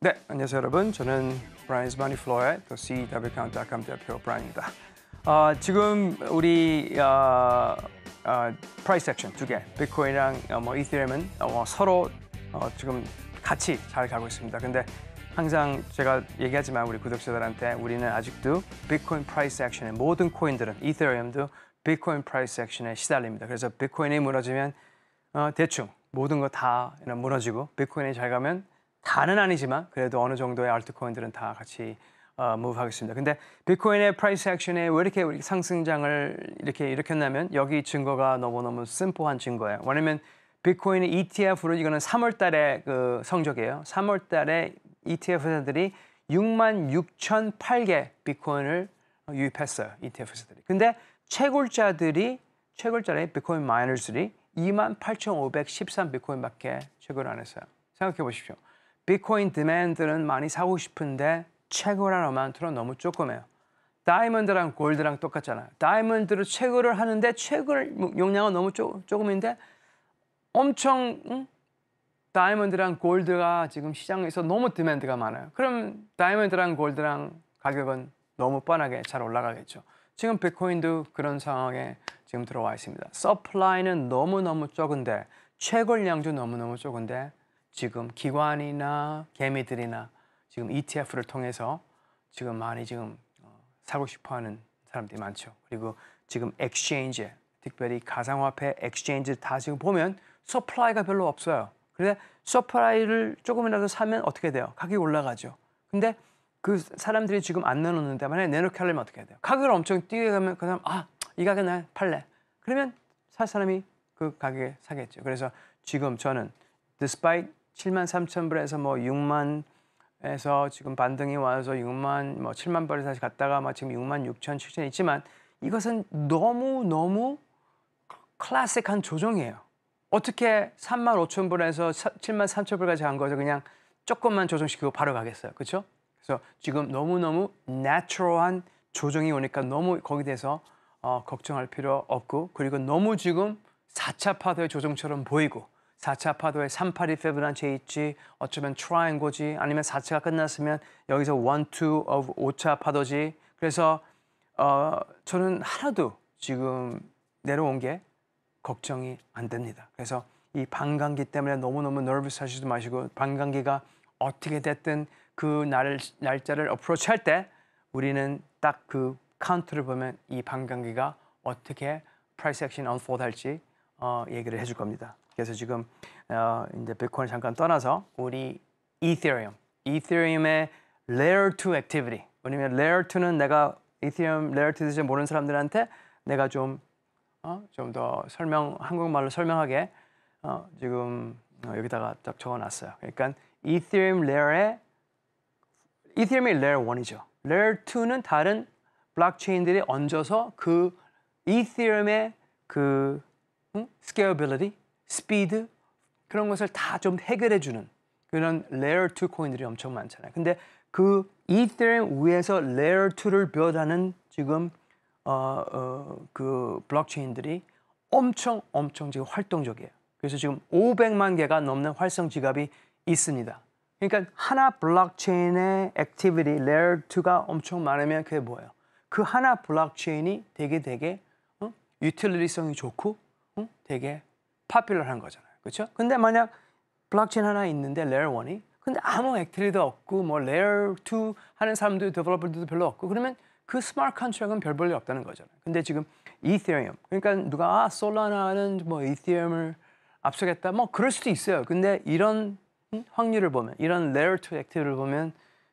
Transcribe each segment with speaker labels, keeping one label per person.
Speaker 1: 네, 안녕하세요 여러분. 저는 브라이언스 바니 플로의 CWCount.com 대표 브라인입니다 어, 지금 우리 어, 어, 프라이스 액션 두 개, 비트코인이랑 어, 뭐 이더리움은 어, 서로 어, 지금 같이 잘 가고 있습니다. 근데 항상 제가 얘기하지만 우리 구독자들한테 우리는 아직도 비트코인 프라이스 액션의 모든 코인들은 이더리움도 비트코인 프라이스 액션에 시달립니다. 그래서 비트코인이 무너지면 어, 대충 모든 거 다 무너지고 비트코인이 잘 가면 다는 아니지만 그래도 어느 정도의 알트코인들은 다 같이 어, 무브하겠습니다. 근데 비트코인의 프라이스 액션에 왜 이렇게 상승장을 이렇게 일으켰냐면 여기 증거가 너무너무 심포한 증거예요. 왜냐면 비트코인의 ETF로 이거는 3월 달에 그 성적이에요. 3월 달에 ETF 회사들이 6만 6,008개 비트코인을 유입했어요. ETF 회사들이. 근데 채굴자들이 채굴자의 비트코인 마이너들이 2만 8,513 비트코인밖에 채굴 안 했어요. 생각해 보십시오. 비트코인 디맨드는 많이 사고 싶은데 최고란 어마운트로 너무 조금해요. 다이아몬드랑 골드랑 똑같잖아요. 다이아몬드를 채굴을 하는데 채굴 뭐 용량은 너무 조, 금인데 엄청 응? 다이아몬드랑 골드가 지금 시장에서 너무 디맨드가 많아요. 그럼 다이아몬드랑 골드랑 가격은 너무 뻔하게 잘 올라가겠죠. 지금 비트코인도 그런 상황에 지금 들어와 있습니다. 서플라이는 너무너무 적은데 채굴량도 너무너무 적은데 지금 기관이나 개미들이나 지금 ETF를 통해서 지금 많이 지금 사고 어, 싶어하는 사람들이 많죠. 그리고 지금 엑스체인지 특별히 가상화폐 엑스체인지 다 지금 보면 서플라이가 별로 없어요. 그런데 서플라이를 조금이라도 사면 어떻게 돼요? 가격이 올라가죠. 근데 그 사람들이 지금 안 내놓는데 만약에 내놓게 하려면 어떻게 해야 돼요? 가격을 엄청 뛰어가면 그 사람 아이 가격에 나 팔래. 그러면 살 사람이 그 가격에 사겠죠. 그래서 지금 저는 despite 7만 3천 불에서 뭐 6만 에서 지금 반등이 와서 6만 뭐 7만 불에 다시 갔다가 막 지금 6만 6천 7천 있지만 이것은 너무 너무 클래식한 조정이에요. 어떻게 3만 5천 불에서 7만 3천 불까지 간 거죠? 그냥 조금만 조정시키고 바로 가겠어요. 그렇죠? 그래서 지금 너무너무 내추럴한 조정이 오니까 너무 거기 대해서 어, 걱정할 필요 없고 그리고 너무 지금 4차 파도의 조정처럼 보이고 4차 파도에 382페브란 제이지 어쩌면 트라이앵고지 아니면 4차가 끝났으면 여기서 1, 2 of 5차 파도지 그래서 어, 저는 하나도 지금 내려온 게 걱정이 안 됩니다. 그래서 이 방광기 때문에 너무너무 넓 e r v o 하시지 마시고 방광기가 어떻게 됐든 그 날, 날짜를 어프로치 할때 우리는 딱 그 카운트를 보면 이 방광기가 어떻게 프라이 c e a c t i 할지 어, 얘기를 해줄 겁니다. 그래서 지금 어, 이제 비트코인을 잠깐 떠나서 우리 이더리움, 이더리움의 Layer 2 Activity. 왜냐면 Layer 2는 내가 이더리움 Layer 2 대해 모르는 사람들한테 내가 좀 어, 좀 더 설명 한국말로 설명하게 어, 지금 어, 여기다가 딱 적어놨어요. 그러니까 이더리움 레어의 이더리움의 레어 1이죠. 레어 2는 다른 블록체인들이 얹어서 그 이더리움의 그 scalability, speed 그런 것을 다 좀 해결해 주는 그런 layer 2 코인들이 엄청 많잖아요. 근데 그이더 위에서 layer 2를 표현하는 지금 어, 어, 블록체인들이 그 엄청 엄청 지금 활동적이에요. 그래서 지금 500만 개가 넘는 활성 지갑이 있습니다. 그러니까 하나 블록체인의 액티비티 layer 2가 엄청 많으면 그게 뭐예요? 그 하나 블록체인이 되게 되게 어? 유틸리티성이 좋고 어? 되게 파퓰러한 거잖아요. 그렇죠? 근데 만약 블록체인 하나 있는데 레어 1이 근데 아무 액트리도 없고 뭐 레어 2 하는 사람들 데벨로퍼들도 별로 없고 그러면 그 스마트 컨트랙은 별 볼일 없다는 거잖아요. 근데 지금 이더리움 그러니까 누가 아, 솔라나는 뭐 이더리움을 앞서겠다 뭐 그럴 수도 있어요. 근데 이런 확률을 보면 이런 레어 2액티리를 보면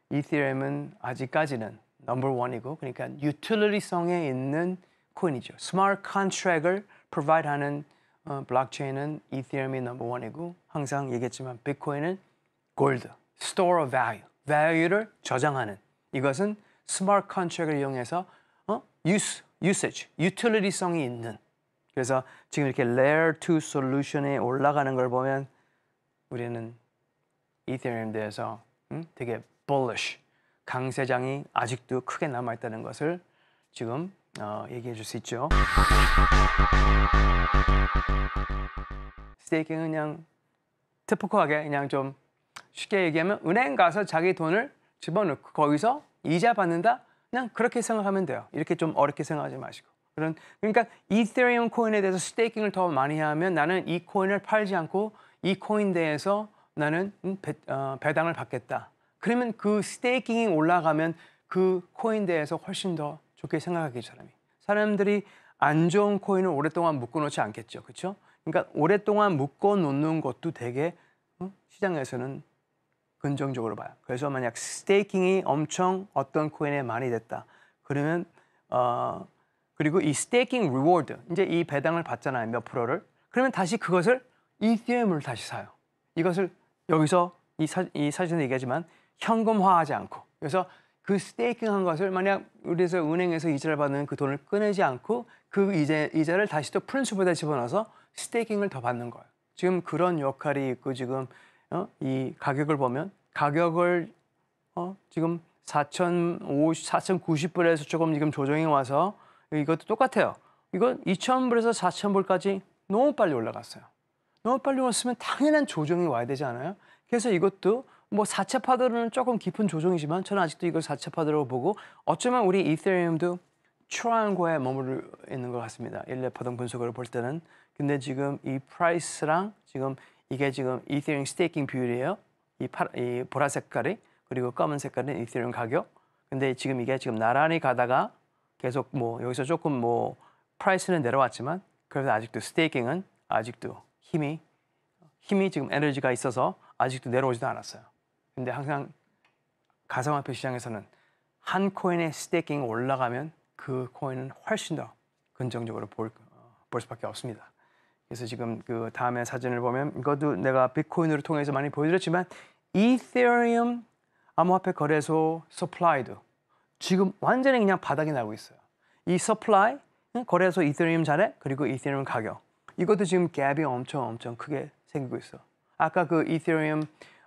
Speaker 1: 이더리움은 아직까지는 넘버 1이고 그러니까 유틸리티성에 있는 코인이죠. 스마트 컨트랙을 provide하는 어, 블록체인은 이더리움이 넘버 원이고 항상 얘기했지만 비트코인은 골드, store of value, value를 저장하는 이것은 스마트 컨트랙을 이용해서 어? use, usage, utility성이 있는 그래서 지금 이렇게 layer 2 solution에 올라가는 걸 보면 우리는 이더리움 대해서 음? 되게 bullish 강세장이 아직도 크게 남아 있다는 것을 지금 어, 얘기해 줄 수 있죠. 스테이킹은 그냥 특폭하게 그냥 좀 쉽게 얘기하면 은행 가서 자기 돈을 집어넣고 거기서 이자 받는다? 그냥 그렇게 생각하면 돼요. 이렇게 좀 어렵게 생각하지 마시고. 그런 그러니까 이더리움 코인에 대해서 스테이킹을 더 많이 하면 나는 이 코인을 팔지 않고 이 코인 대해서 나는 음, 배, 어, 배당을 받겠다. 그러면 그 스테이킹이 올라가면 그 코인 대해서 훨씬 더 좋게 생각하기 사람이. 사람들이 안 좋은 코인을 오랫동안 묶어놓지 않겠죠. 그렇죠? 그러니까 오랫동안 묶어놓는 것도 되게 어? 시장에서는 긍정적으로 봐요. 그래서 만약 스테이킹이 엄청 어떤 코인에 많이 됐다. 그러면 어 그리고 이 스테이킹 리워드 이제 이 배당을 받잖아요. 몇 프로를. 그러면 다시 그것을 이더리을 다시 사요. 이것을 여기서 이, 사, 이 사진에 얘기하지만 현금화하지 않고 그래서 그 스테이킹한 것을 만약 우리에서 은행에서 이자를 받는 그 돈을 꺼내지 않고 그 이자, 이자를 다시 또 프린스보다 집어넣어서 스테이킹을 더 받는 거예요. 지금 그런 역할이 있고 지금 어? 이 가격을 보면 가격을 어? 지금 4,050, 4,090불에서 조금 지금 조정이 와서 이것도 똑같아요. 이건 2,000불에서 4,000불까지 너무 빨리 올라갔어요. 너무 빨리 왔으면 당연한 조정이 와야 되지 않아요? 그래서 이것도 뭐 4차 파도는 조금 깊은 조정이지만 저는 아직도 이걸 4차 파도라고 보고 어쩌면 우리 이더리움도 트라이앵고에 머무르 있는 것 같습니다. 일레 파동 분석으로 볼 때는 근데 지금 이 프라이스랑 지금 이게 지금 이더리움 스테이킹 비율이에요. 이, 파, 이 보라 색깔이 그리고 검은 색깔은 이더리움 가격. 근데 지금 이게 지금 나란히 가다가 계속 뭐 여기서 조금 뭐 프라이스는 내려왔지만 그래도 아직도 스테이킹은 아직도 힘이 힘이 지금 에너지가 있어서 아직도 내려오지도 않았어요. 근데 항상 가상화폐 시장에서는 한 코인의 스테이킹이 올라가면 그 코인은 훨씬 더 긍정적으로 볼, 어, 볼 수밖에 없습니다. 그래서 지금 그 다음에 사진을 보면 이것도 내가 비트코인으로 통해서 많이 보여드렸지만 이더리움 암호화폐 거래소 서플라이도 지금 완전히 그냥 바닥이 나고 있어요. 이 서플라이 거래소 이더리움 자리 그리고 이더리움 가격 이것도 지금 갭이 엄청 엄청 크게 생기고 있어. 아까 그 이더리움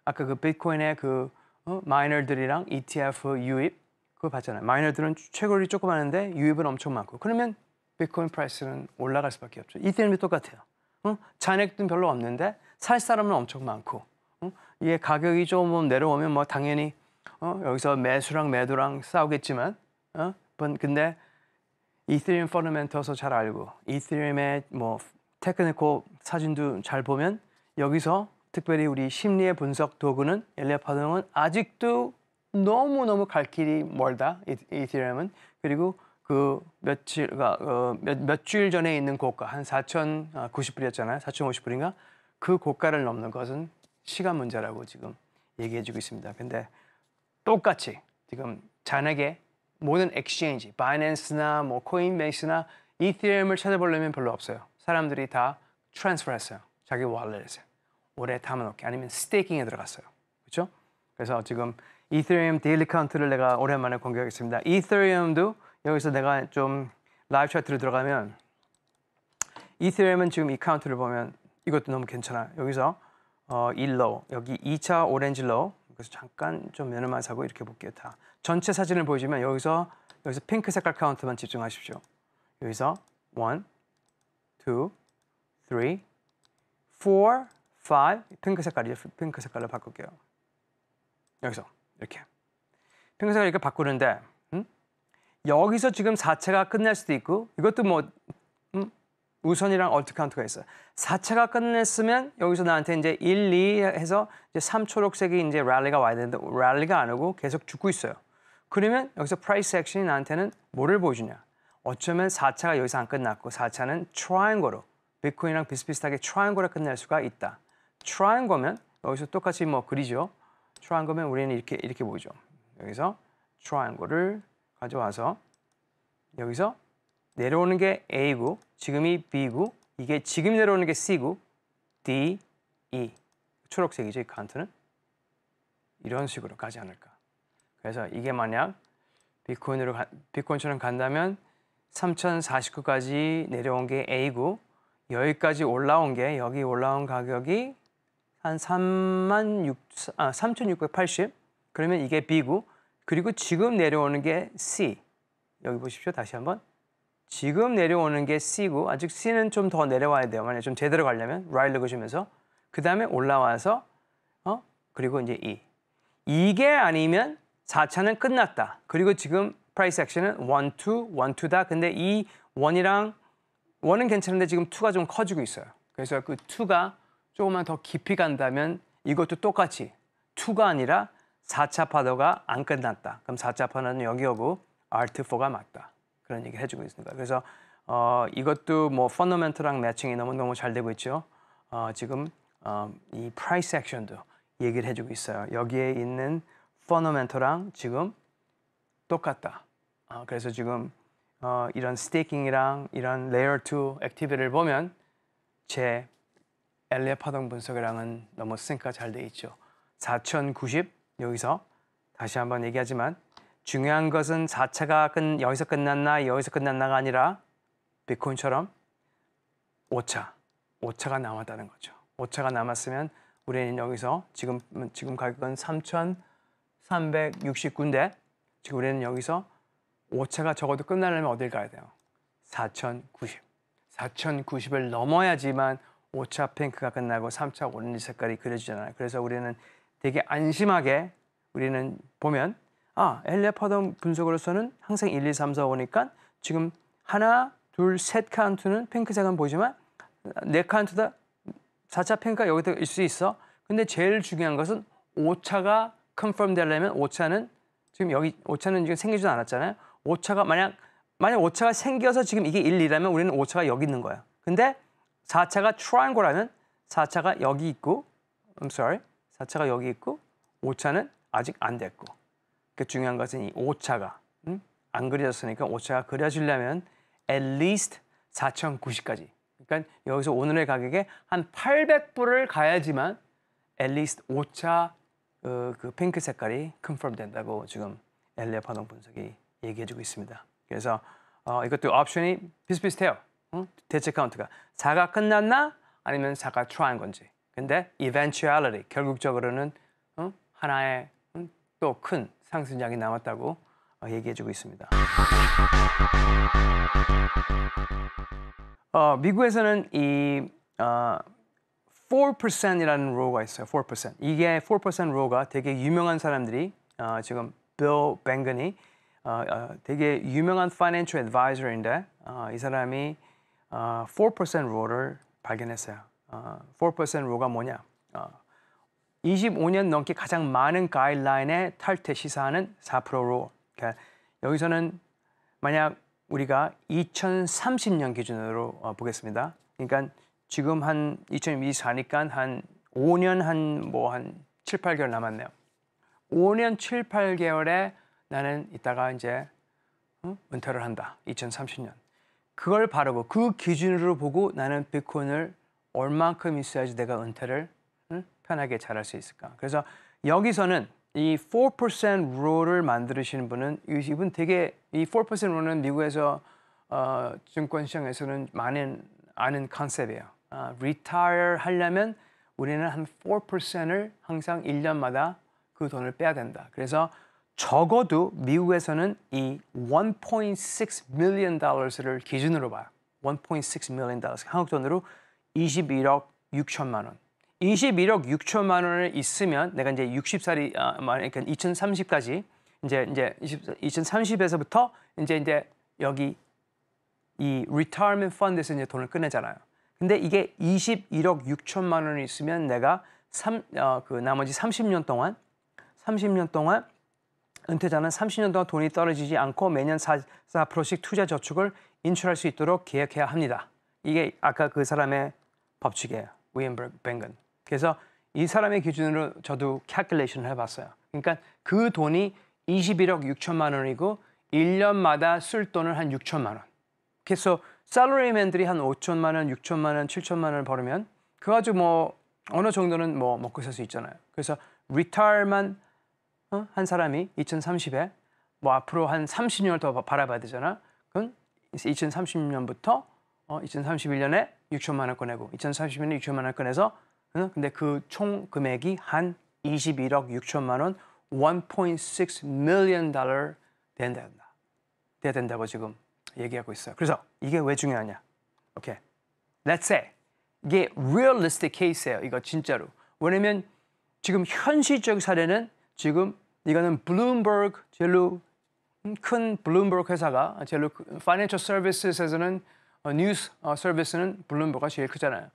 Speaker 1: 아까 그 비트코인의 그 어? 마이너들이랑 ETF 유입 그거 봤잖아요. 마이너들은 채굴이 조금 하는데 유입은 엄청 많고 그러면 비트코인 프라이스는 올라갈 수밖에 없죠. 이때이 e 똑같아요. 어? 잔액도 별로 없는데 살 사람은 엄청 많고 어? 이게 가격이 좀 뭐 내려오면 뭐 당연히 어? 여기서 매수랑 매도랑 싸우겠지만 어? 근데 이더리움 e 펀더멘터서 잘 알고 이더리움의 e 뭐테크니코 사진도 잘 보면 여기서 특별히 우리 심리의 분석 도구는 엘레파동은 아직도 너무너무 갈 길이 멀다, 이더리움은. 그리고 그 며칠, 그 어, 몇, 몇 주일 전에 있는 고가, 한 4,090불이었잖아요. 4,050불인가? 그 고가를 넘는 것은 시간 문제라고 지금 얘기해주고 있습니다. 근데 똑같이 지금 잔액의 모든 엑시엔지, 바이낸스나 뭐 코인베이스나 이더리움을 찾아보려면 별로 없어요. 사람들이 다 트랜스퍼했어요. 자기 월렛에서. 오래 담아놓기 아니면 스테이킹에 들어갔어요. 그렇죠? 그래서 지금 이더리움 데일리 카운트를 내가 오랜만에 공개하겠습니다. 이더리움도 여기서 내가 좀 라이브 차트를 들어가면 이더리움은 지금 이 카운트를 보면 이것도 너무 괜찮아. 여기서 어, 1로 여기 2차 오렌지 로 그래서 잠깐 좀 면허만 사고 이렇게 볼게요. 다 전체 사진을 보시면 여기서 여기서 핑크 색깔 카운트만 집중하십시오. 여기서 1, 2, 3, 4, 5 핑크 색깔이 핑크 색깔로 바꿀게요. 여기서 이렇게 핑크 색깔 이렇게 바꾸는데 음? 여기서 지금 4차가 끝날 수도 있고 이것도 뭐 음? 우선이랑 얼트 카운트가 있어요. 4차가 끝냈으면 여기서 나한테 이제 1, 2 해서 이제 3초록색이 이제 랠리가 와야 되는데 랠리가 안 오고 계속 죽고 있어요. 그러면 여기서 프라이스 액션이 나한테는 뭐를 보여주냐? 어쩌면 4차가 여기서 안 끝났고 4차는 트라이앵거로 비트코인이랑 비슷비슷하게 트라이앵거로 끝날 수가 있다. t r y i 거면 여기서 똑같이 뭐 그리죠. t r y i 거면 우리는 이렇게 이렇게 보이죠. 여기서 t r y i 거를 가져와서 여기서 내려오는 게 A고 지금이 B고 이게 지금 내려오는 게 C고 D, E 초록색이죠. 이 칸트는 이런 식으로 가지 않을까. 그래서 이게 만약 비트코인으로 가, 비코인처럼 간다면 3,049까지 내려온 게 A고 여기까지 올라온 게 여기 올라온 가격이 한 3만 6 아, 3,680. 그러면 이게 B고 그리고 지금 내려오는 게 C. 여기 보십시오. 다시 한번. 지금 내려오는 게 C고 아직 C는 좀 더 내려와야 돼요. 만약에 좀 제대로 가려면 right 로 그시면서 그다음에 올라와서 어? 그리고 이제 E. 이게 아니면 4차는 끝났다. 그리고 지금 price a c t i o n 은 1, 2, 1, 2다. 근데 이 1이랑 1은 괜찮은데 지금 2가 좀 커지고 있어요. 그래서 그 2가 조금만 더 깊이 간다면 이것도 똑같이 2가 아니라 4차 파도가 안 끝났다. 그럼 4차 파도는 여기 오고 R2-4가 맞다. 그런 얘기 해주고 있습니다. 그래서 어, 이것도 뭐 펀더멘트랑 매칭이 너무너무 잘 되고 있죠. 어, 지금 어, 이 프라이스 액션도 얘기를 해주고 있어요. 여기에 있는 펀더멘트랑 지금 똑같다. 어, 그래서 지금 어, 이런 스테이킹이랑 이런 레이어 2 액티비를 보면 제 엘레 파동 분석이랑은 너무 싱크가 잘돼 있죠. 4090 여기서 다시 한번 얘기하지만 중요한 것은 4차가 끝, 여기서 끝났나 여기서 끝났나가 아니라 비트코인처럼 5차, 5차가 남았다는 거죠. 5차가 남았으면 우리는 여기서 지금 지금 가격은 3,369인데 지금 우리는 여기서 5차가 적어도 끝나려면 어딜 가야 돼요? 4,090. 4,090을 넘어야지만 5차 핑크가 끝나고 3차 오렌지 색깔이 그려지잖아요. 그래서 우리는 되게 안심하게 우리는 보면 아, 엘레파덤 분석으로서는 항상 1, 2, 3, 4, 5니까 지금 하나, 둘, 셋 카운트는 핑크색은 보이지만 네 카운트다 4차 핑크가 여기다 있수 있어. 근데 제일 중요한 것은 5차가 컨펌 되려면 5차는 지금 여기 5차는 지금 생기지도 않았잖아요. 5차가 만약 만약 5차가 생겨서 지금 이게 1, 2라면 우리는 5차가 여기 있는 거예요. 근데 4차가 t r i a n 라는 4차가 여기 있고 I'm sorry. 4차가 여기 있고 5차는 아직 안 됐고 그 중요한 것은 이 5차가 음? 안 그려졌으니까 5차가 그려지려면 at least 4,090까지 그러니까 여기서 오늘의 가격에 한 800불을 가야지만 at least 5차 그, 어, 그 핑크 색깔이 컨펌 된다고 지금 엘리아 파동 분석이 얘기해주고 있습니다. 그래서 어, 이것도 옵션이 비슷비슷해요. 대체 카운트가 4가 끝났나 아니면 4가 try한 건지. 근데 eventuality 결국적으로는 하나의 또 큰 상승장이 남았다고 어, 얘기해주고 있습니다. 어, 미국에서는 이 어, 4%이라는 로우가 있어요. 4%. 이게 4% 로우가 되게 유명한 사람들이 어, 지금 빌 뱅건이 어, 어, 되게 유명한 파이낸셜 애드바이저인데 어, 이 사람이 어, 4%룰를 발견했어요. 어, 4% 룰가 뭐냐? 어, 25년 넘게 가장 많은 가이드라인에 탈퇴 시사하는 4% 룰. 그러니까 여기서는 만약 우리가 2030년 기준으로 어, 보겠습니다. 그러니까 지금 한 2024니까 한 5년 한 뭐한 뭐 한 7, 8개월 남았네요. 5년 7, 8개월에 나는 이따가 이제 응? 은퇴를 한다. 2030년. 그걸 바르고 그 기준으로 보고 나는 비콘을 얼만큼 있어야지 내가 은퇴를 편하게 잘할 수 있을까. 그래서 여기서는 이 4% 룰를 만드시는 분은 이분 되게 이4% 룰은 미국에서 어, 증권 시장에서는 많은 아는 컨셉이에요. 아, retire 하려면 우리는 한 4%를 항상 1년마다 그 돈을 빼야 된다. 그래서 적어도 미국에서는 이 1.6 million dollars를 기준으로 봐요. 1.6 million dollars. 한국 돈으로 21억 6천만 원. 21억 6천만 원을 있으면 내가 이제 60살이 아, 그러니까 2030까지 이제 이제 20, 2030에서부터 이제 이제 여기 이 retirement fund에서 이제 돈을 끊내잖아요 근데 이게 21억 6천만 원이 있으면 내가 3, 어, 그 나머지 30년 동안 30년 동안 은퇴자는 30년 동안 돈이 떨어지지 않고 매년 4, 씩 투자 저축을 인출할 수 있도록 계획해야 합니다. 이게 아까 그 사람의 법칙이에요. 위엠 뱅건. 그래서 이 사람의 기준으로 저도 c a l c u 을 해봤어요. 그러니까 그 돈이 21억 6천만 원이고 1년마다 쓸 돈을 한 6천만 원. 그래서 살러리맨들이 한 5천만 원, 6천만 원, 7천만 원을 벌으면 그거 가뭐 어느 정도는 뭐 먹고 살 수 있잖아요. 그래서 리타일만 어? 한 사람이 2030에 뭐 앞으로 한 30년을 더 바라봐야 되잖아. 그럼 2030년부터 어, 2031년에 6천만 원 꺼내고 2 0 3 0년에 6천만 원 꺼내서 어? 근데 그 총 금액이 한 21억 6천만 원1.6 million dollar 된다. 돼야 된다고 지금 얘기하고 있어요. 그래서 이게 왜 중요하냐? 오케이. o k Let's say 이게 realistic case예요. 이거 진짜로. 왜냐면 지금 현실적 사례는 지금 이거는 블룸버그 제일로 큰 블룸버그 회사가 제일로 파이낸셜 서비스에서는 어, 뉴스 어, 서비스는 블룸버그가 제일 크잖아요.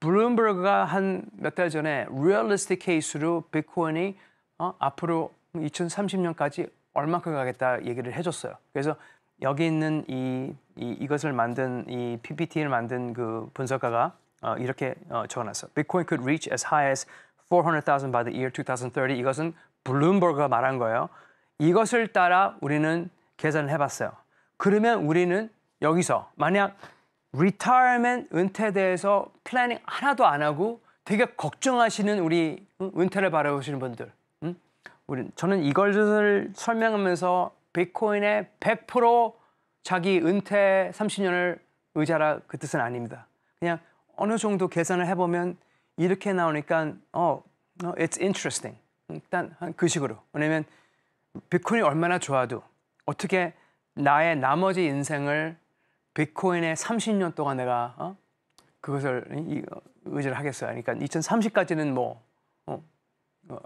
Speaker 1: 블룸버그가 한 몇 달 전에 리얼리스틱 케이스로 비트코인이 어, 앞으로 2030년까지 얼마큼 가겠다 얘기를 해줬어요. 그래서 여기 있는 이, 이 것을 만든 이 PPT를 만든 그 분석가가 어, 이렇게 어, 적어놨어. Bitcoin could reach as high as 400,000 by the year 2030. 이것은 블룸버그가 말한 거예요. 이것을 따라 우리는 계산을 해봤어요. 그러면 우리는 여기서 만약 리타일먼트 은퇴에 대해서 플래닝 하나도 안 하고 되게 걱정하시는 우리 은퇴를 바라보시는 분들 음? 우리 저는 이걸 설명하면서 비트코인의 100% 자기 은퇴 30년을 의자라 그 뜻은 아닙니다. 그냥 어느 정도 계산을 해보면 이렇게 나오니까 어, 어 it's interesting. 일단 그 식으로. 왜냐면 비트코인이 얼마나 좋아도 어떻게 나의 나머지 인생을 비트코인의 30년 동안 내가 어? 그것을 어, 의지를 하겠어요. 그러니까 2030까지는 뭐 어, 어,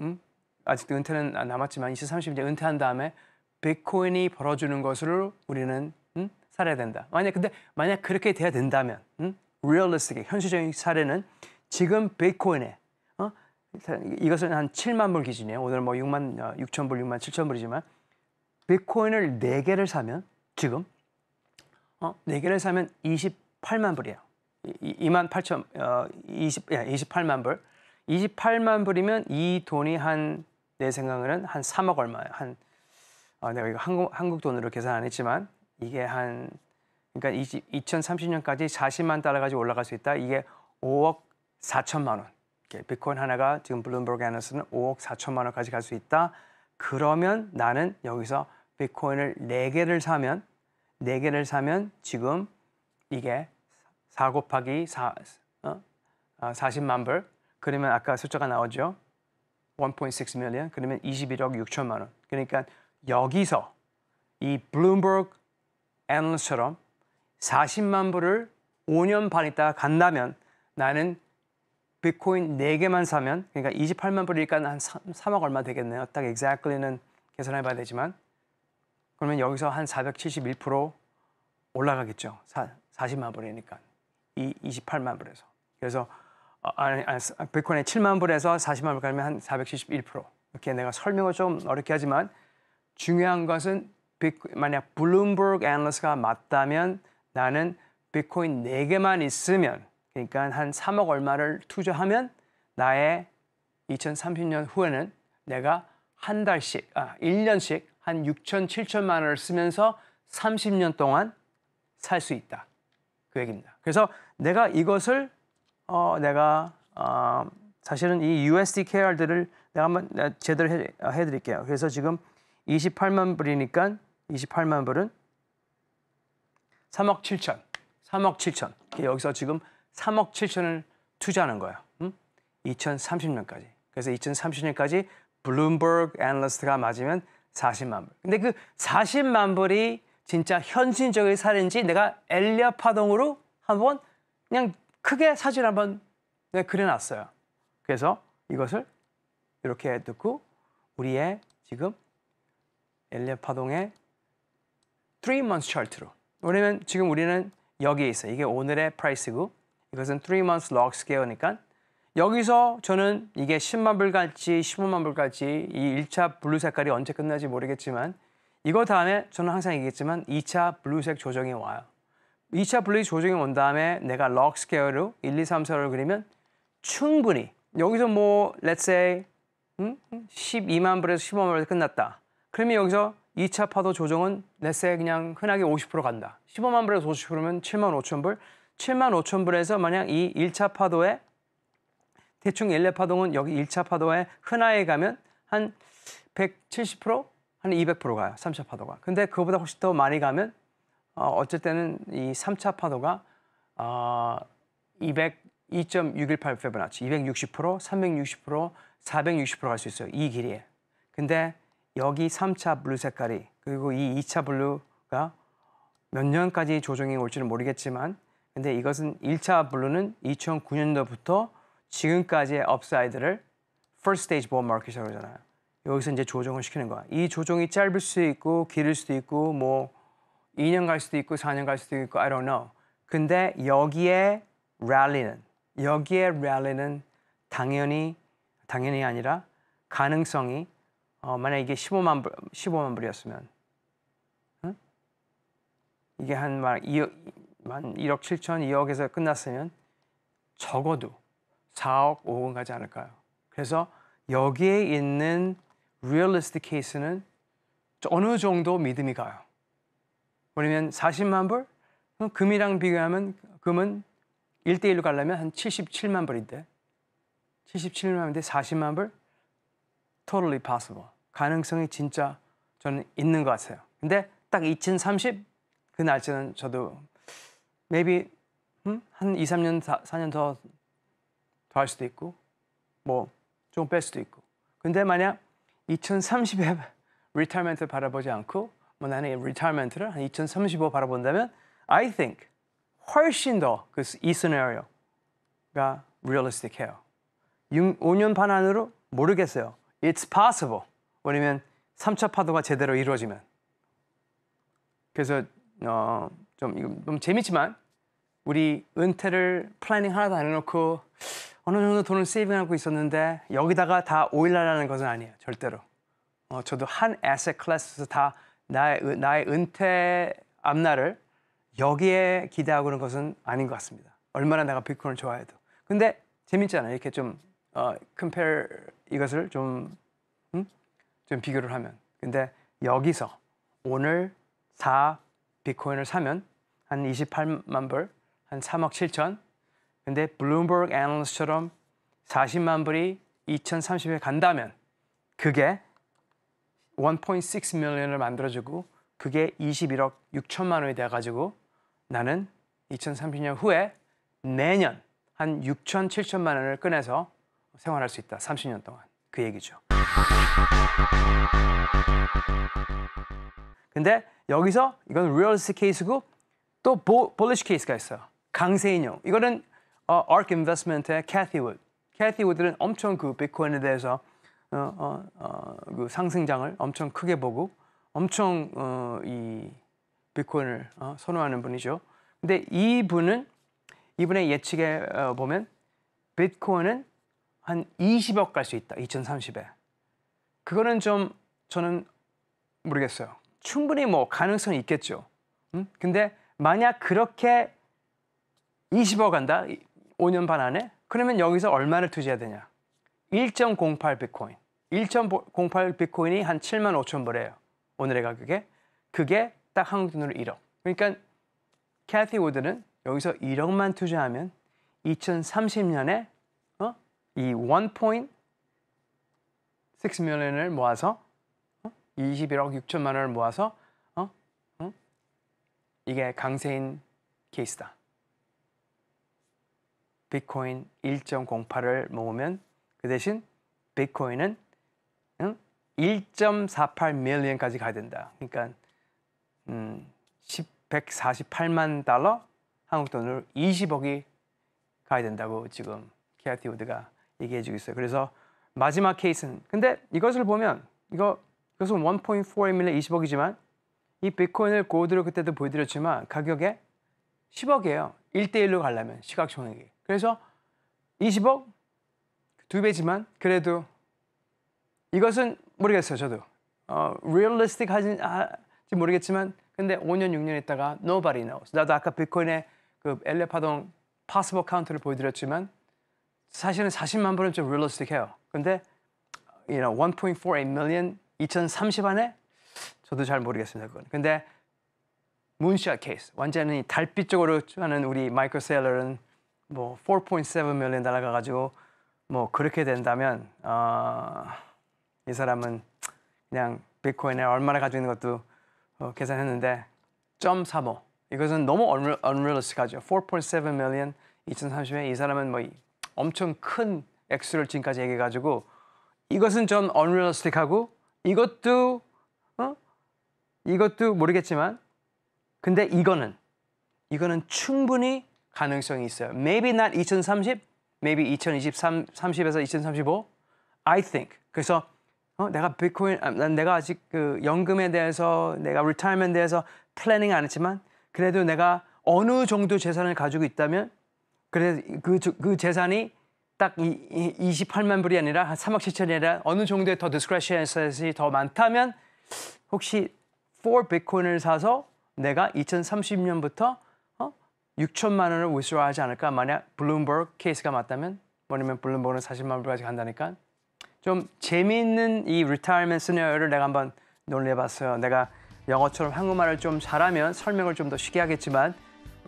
Speaker 1: 음? 아직도 은퇴는 남았지만 2030 이제 은퇴한 다음에 비트코인이 벌어주는 것을 우리는 음? 살아야 된다. 만약 근데 만약 그렇게 돼야 된다면 음? 리얼리스틱 현실적인 사례는 지금 비트코인에 이것은 한 7만 불 기준이에요. 오늘 뭐 6만 6천 어, 불, 6만 7천 불이지만 비트코인을 4개를 사면 지금 어? 4개를 사면 28만 불이에요. 2만 8천 어, 20 야, 28만 불. 28만 불이면 이 돈이 한 내 생각에는 한 3억 얼마예요. 한 어, 내가 이거 한국 한국 돈으로 계산 안 했지만 이게 한 그러니까 20, 2030년까지 40만 달러까지 올라갈 수 있다. 이게 5억 4천만 원. 비트코인 하나가 지금 블룸버그 애널리스는 5억 4천만 원까지 갈 수 있다. 그러면 나는 여기서 비트코인을 4개를 사면 4개를 사면 지금 이게 4 곱하기 4, 어? 40만 아, 불 그러면 아까 숫자가 나오죠. 1.6 million 그러면 21억 6천만 원. 그러니까 여기서 이 블룸버그 애널리스처럼 40만 불을 5년 반 있다가 간다면 나는 비트코인 4개만 사면 그러니까 28만 불이니까 한 3, 억 얼마 되겠네요. 딱 exactly는 계산해 봐야 되지만 그러면 여기서 한 471% 올라가겠죠. 사, 40만 불이니까 이 28만 불에서 그래서 어, 아니, 아니 비트코인에 7만 불에서 40만 불 가면 한 471% 이렇게 내가 설명을 좀 어렵게 하지만 중요한 것은 비트코인, 만약 블룸버그 애널리스트가 맞다면 나는 비트코인 4개만 있으면 그러니까 한 3억 얼마를 투자하면 나의 2030년 후에는 내가 한 달씩, 아, 1년씩 한 6천, 7천만 원을 쓰면서 30년 동안 살 수 있다. 그 얘기입니다. 그래서 내가 이것을 어, 내가 어, 사실은 이 USD KR들을 내가 한번 제대로 해, 어, 해드릴게요. 그래서 지금 28만 불이니까 28만 불은 3억 7천, 3억 7천. 여기서 지금 3억 7천을 투자하는 거예요. 음? 2030년까지. 그래서 2030년까지 블룸버그 애널리스트가 맞으면 40만 불. 근데 그 40만 불이 진짜 현실적인 사례인지 내가 엘리아 파동으로 한번 그냥 크게 사진 한번 내가 네, 그려놨어요. 그래서 이것을 이렇게 듣고 우리의 지금 엘리아 파동의 3 months chart로. 왜냐면 지금 우리는 여기에 있어. 이게 오늘의 프라이스고 이것은 3 months log scale니까 여기서 저는 이게 10만 불갈지 15만 불갈지 이 1차 블루 색깔이 언제 끝날지 모르겠지만 이거 다음에 저는 항상 얘기했지만 2차 블루색 조정이 와요. 2차 블루색 조정이 온 다음에 내가 log scale로 1, 2, 3, 4를 그리면 충분히 여기서 뭐 let's say 12만 음? 불에서 15만 불에서 끝났다. 그러면 여기서 2차 파도 조정은 let's say 그냥 흔하게 50% 간다. 15만 불에서 50%면 7만 5천 불. 7만 5천 불에서 만약 이 1차 파도에 대충 일레 파동은 여기 1차 파도에 흔하에 가면 한 170%? 한 200% 가요. 3차 파도가. 근데 그보다 훨씬 더 많이 가면 어, 어쩔 때는 이 3차 파도가 어, 200, 2.618 페브나치, 260%, 360%, 460%갈 수 있어요. 이 길이에. 근데 여기 3차 블루 색깔이 그리고 이 2차 블루가 몇 년까지 조정이 올지는 모르겠지만 근데 이것은 1차 블루는 2009년도부터 지금까지의 업사이드를 first stage bull market이라고 그러잖아요. 여기서 이제 조정을 시키는 거야. 이 조정이 짧을 수도 있고 길을 수도 있고 뭐 2년 갈 수도 있고 4년 갈 수도 있고 I don't know. 근데 여기에 랠리는 여기에 랠리는 당연히 당연히 아니라 가능성이 어, 만약 이게 15만 불 15만 불이었으면 응? 이게 한막 만 1억 7천, 2억에서 끝났으면 적어도 4억, 5억은 가지 않을까요? 그래서 여기에 있는 리얼리스트 케이스는 어느 정도 믿음이 가요. 왜냐면 40만 불? 금이랑 비교하면 금은 1대1로 가려면 한 77만 불인데 77만 불인데 40만 불? Totally possible. 가능성이 진짜 저는 있는 것 같아요. 근데 딱 2030? 그 날짜는 저도 maybe 음? 한 2, 3년, 4, 년더 더 할 수도 있고 뭐 조금 뺄 수도 있고 근데 만약 2030에 e m e n t 를 바라보지 않고 뭐 나는 e m e n t 를한2035 바라본다면 I think 훨씬 더 그이 a r i o 가 realistic해요. 6, 5년 반 안으로 모르겠어요. It's possible. 왜냐면 3차 파도가 제대로 이루어지면. 그래서 어, 좀 이거 너무 재밌지만 우리 은퇴를 플래닝 하나도 안 해놓고 어느 정도 돈을 세이빙하고 있었는데 여기다가 다오일날라는 것은 아니에요 절대로 어, 저도 한 에셋 클래스에서 다 나의, 나의 은퇴 앞날을 여기에 기대하고 있는 것은 아닌 것 같습니다 얼마나 내가 비트코인을 좋아해도 근데 재밌잖아요 이렇게 좀 어, compare 이것을 좀, 음? 좀 비교를 하면 근데 여기서 오늘 4 비트코인을 사면 한 28만 불, 한 3억 7천. 근데 블룸버그 애널리스트처럼 40만 불이 2030에 간다면 그게 1.6 밀리언을 만들어주고 그게 21억 6천만 원이 돼가지고 나는 2030년 후에 내년한 6천 7천만 원을 꺼내서 생활할 수 있다. 30년 동안 그 얘기죠. 근데 여기서 이건 realistic 케이스고 또 bullish 케이스가 있어요. 강세인용. 이거는 어, ARK Investment의 캐티 우드. 캐티 우드은 엄청 그 비트코인에 대해서 어, 어, 어, 그 상승장을 엄청 크게 보고 엄청 어, 이 비트코인을 어, 선호하는 분이죠. 근데 이분은 이분의 예측에 어, 보면 비트코인은 한 20억 갈 수 있다. 2030에. 그거는 좀 저는 모르겠어요. 충분히 뭐 가능성이 있겠죠. 음? 근데 만약 그렇게 20억 간다 5년 반 안에? 그러면 여기서 얼마를 투자해야 되냐? 1.08 비트코인. 1.08 비트코인이 한 7만 5천 불이에요 오늘의 가격에. 그게 딱 한국 돈으로 1억. 그러니까 캐티 우드는 여기서 1억만 투자하면 2030년에 어? 이1.6 밀리언을 모아서 21억 6천만 원을 모아서 어? 어? 이게 강세인 케이스다. 비트코인 1.08을 모으면 그 대신 비트코인은 1.48 밀리언까지 가야 된다. 그러니까 음, 10, 148만 달러 한국 돈으로 20억이 가야 된다고 지금 k 아티 우드가 얘기해 주고 있어요. 그래서 마지막 케이스는 근데 이것을 보면 이거 그것은 1 4밀리에 20억이지만 이 비트코인을 고드로 그때도 보여드렸지만 가격에 10억이에요. 1대1로 가려면 시각총액이. 그래서 20억? 두 배지만 그래도 이것은 모르겠어요 저도. 어, realistic 하지 아, 모르겠지만 근데 5년 6년 있다가 nobody knows. 나도 아까 비트코인의 그 엘레파동 파스버 카운트를 보여드렸지만 사실은 40만 불은좀 r e a l i s t i c 해요 근데 you know 1.48 million 2030 안에 저도 잘 모르겠습니다. 그건. 근데 문샷 케이스 완전히 달빛 쪽으로 하는 우리 마이클 셀러는 뭐 4.7 밀리언 달러가 가지고 뭐 그렇게 된다면 어, 이 사람은 그냥 비트코인에 얼마나 가지고 있는 것도 어, 계산했는데 점3 5 이것은 너무 unreal, unrealistic하죠. 4.7 밀리언 2030에 이 사람은 뭐 엄청 큰 액수를 지금까지 얘기해 가지고 이것은 좀 unrealistic하고 이것도 어? 이것도 모르겠지만 근데 이거는 이거는 충분히 가능성이 있어요. Maybe not 2030, maybe 2023, 30에서 2035. I think. 그래서 어, 내가 비트코인, 아, 난 내가 아직 그 연금에 대해서 내가 리타이먼에 대해서 플래닝 안 했지만 그래도 내가 어느 정도 재산을 가지고 있다면 그래 그, 그 재산이 딱 이, 28만 불이 아니라 한 3억 7천이 아니라 어느 정도의 더 디스크레시언 에셋이 더 많다면 혹시 4 비트코인을 사서 내가 2030년부터 어? 6천만 원을 위스로 하지 않을까? 만약 블룸버그 케이스가 맞다면 뭐냐면 블룸버그는 40만 불까지 간다니까 좀 재미있는 이 리타이먼트 시나리오를 내가 한번 논리해봤어요. 내가 영어처럼 한국말을 좀 잘하면 설명을 좀 더 쉽게 하겠지만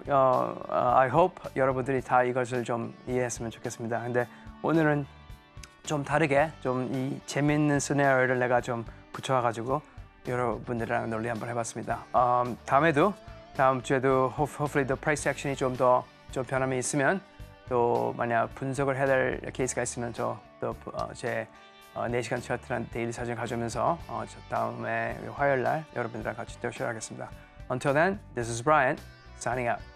Speaker 1: 어, 어, I hope 여러분들이 다 이것을 좀 이해했으면 좋겠습니다. 근데 오늘은 좀 다르게 좀 이 재밌는 시나리를 내가 좀 붙여가지고 여러분들이랑 논리 한번 해봤습니다. u 음, 다음에도 다음 주에도 hopefully the price action이 좀 더 좀 변함이 있으면 또 만약 분석을 해야 될 케이스가 있으면 저 또제 어, 4시간 어, 차트란 데일리 사진 가져오면서 어, 다음에 화요일 날 여러분들과 같이 또 쉐어하겠습니다. Until then, this is Brian signing out.